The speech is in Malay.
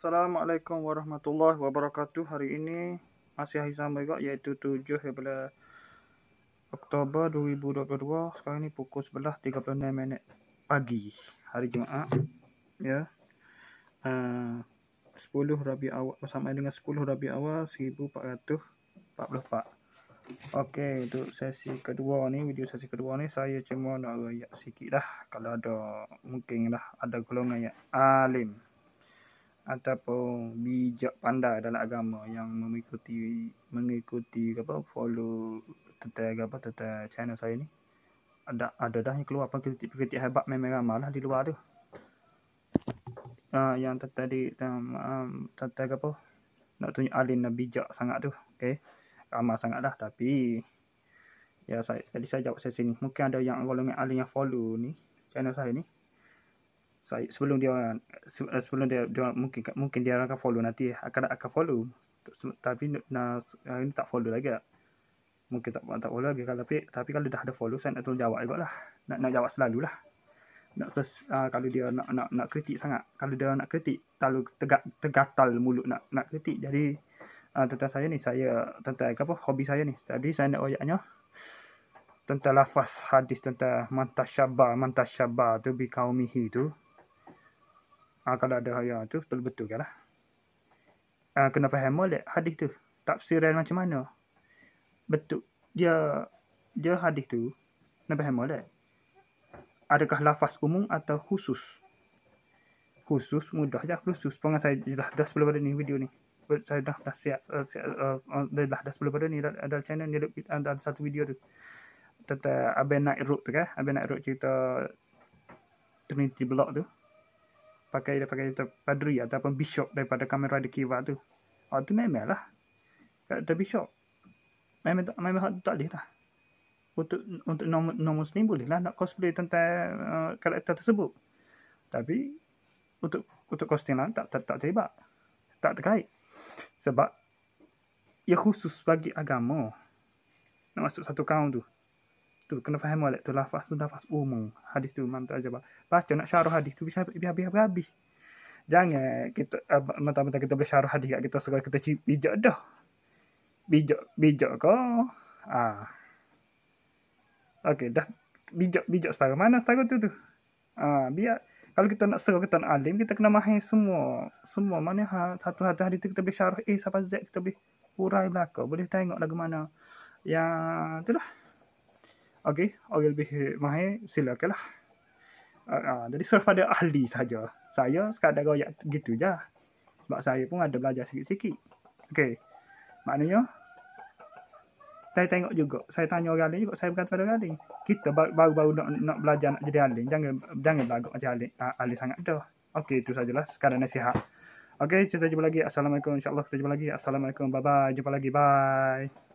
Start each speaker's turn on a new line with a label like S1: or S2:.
S1: Assalamualaikum warahmatullahi wabarakatuh. Hari ini masih hari sama juga iaitu 7 Februari Oktober 2022. Sekarang ni pukul 11.36 minit pagi hari Jumaat. Ya. Eh, uh, 10 Rabi Awal sama dengan 10 Rabi Awal 1444. Okey, untuk sesi kedua ni, video sesi kedua ni saya cuma nak rayak sikit lah kalau ada mungkin lah ada golongan yang alim ataupun bijak pandai dalam agama yang mengikuti mengikuti apa follow tentang apa tentang channel saya ni ada ada dah yang keluar apa kritik-kritik hebat memang ramalah di luar tu. Uh, yang tadi um, um, tentang apa nak tunjuk alin nak bijak sangat tu. Okey. Ramah sangat dah tapi ya saya tadi saya jawab saya sini mungkin ada yang golongan alin yang follow ni channel saya ni saya, sebelum dia eh, sebelum dia, dia mungkin mungkin dia akan follow nanti akan akan follow tapi nak ini tak follow lagi tak? mungkin tak tak follow lagi kalau tapi tapi kalau dah ada follow saya nak tolong jawab juga lah nak nak jawab selalu lah nak terus uh, ah, kalau dia nak nak nak kritik sangat kalau dia nak kritik terlalu tegak tegatal mulut nak nak kritik jadi uh, ah, tentang saya ni saya tentang apa hobi saya ni jadi saya nak oyaknya tentang lafaz hadis tentang mantasyabba mantasyabba tu bi kaumihi tu Ha, kalau ada ya tu betul betul kan lah. Ha, kena faham molek hadis tu. Tafsiran macam mana? Betul. Dia dia hadis tu kena faham molek. Adakah lafaz umum atau khusus? Khusus mudah je lah khusus. Pengen saya dah dah sebelum pada ni video ni. Saya dah dah siap, uh, siap uh, eh, dah, dah, dah sebelum pada ni ada channel ni ada, ada satu video tu. Tentang Abang Night Road tu kan. Abang Night Road cerita Trinity blog tu pakai pakai padri ataupun bishop daripada kamera di kiva tu. Oh tu memang lah. Kalau ada bishop, memang tak, memang tak boleh lah. Untuk, untuk non, muslim boleh lah nak cosplay tentang uh, karakter tersebut. Tapi untuk untuk costing lah tak, tak, tak terlibat. Tak terkait. Sebab ia khusus bagi agama. Nak masuk satu kaum tu tu kena faham oleh tu lafaz tu lafaz umum hadis tu mantap aja bah baca nak syarah hadis tu bisa biar biar habis jangan kita mata-mata kita boleh syarah hadis kita sekali kita bijak dah bijak bijak ke ah okey dah bijak bijak setara mana setara tu tu ah biar kalau kita nak serah kita nak alim kita kena mahir semua semua mana ha, satu satu hadis tu kita boleh syarah eh sampai z kita boleh urai belaka boleh tengok lagu mana yang tu lah okey orang lebih mahir silakanlah uh, ah, uh, ah, jadi serve ada ahli saja saya sekadar royak gitu je sebab saya pun ada belajar sikit-sikit okey maknanya saya tengok juga saya tanya orang lain juga saya berkata pada orang lain kita baru-baru nak, nak belajar nak jadi ahli jangan jangan belagak macam ahli ah, ahli sangat dah okey itu sajalah sekadar nasihat Okey, kita jumpa lagi. Assalamualaikum. InsyaAllah kita jumpa lagi. Assalamualaikum. Bye-bye. Jumpa lagi. Bye.